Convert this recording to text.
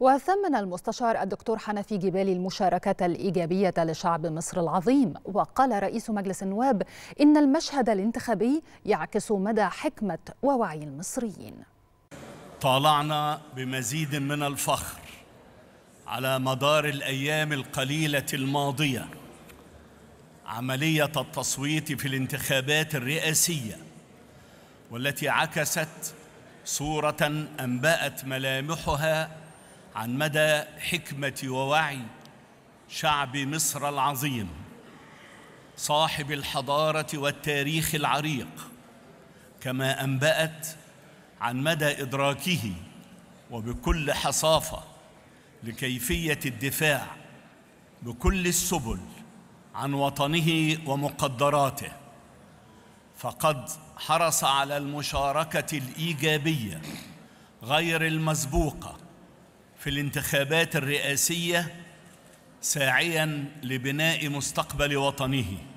وثمن المستشار الدكتور حنفي جبالي المشاركة الإيجابية لشعب مصر العظيم وقال رئيس مجلس النواب إن المشهد الانتخابي يعكس مدى حكمة ووعي المصريين طالعنا بمزيد من الفخر على مدار الأيام القليلة الماضية عملية التصويت في الانتخابات الرئاسية والتي عكست صورة أنبأت ملامحها عن مدى حكمة ووعي شعب مصر العظيم صاحب الحضارة والتاريخ العريق كما أنبأت عن مدى إدراكه وبكل حصافة لكيفية الدفاع بكل السبل عن وطنه ومقدراته فقد حرص على المشاركة الإيجابية غير المسبوقة في الانتخابات الرئاسية ساعيا لبناء مستقبل وطنه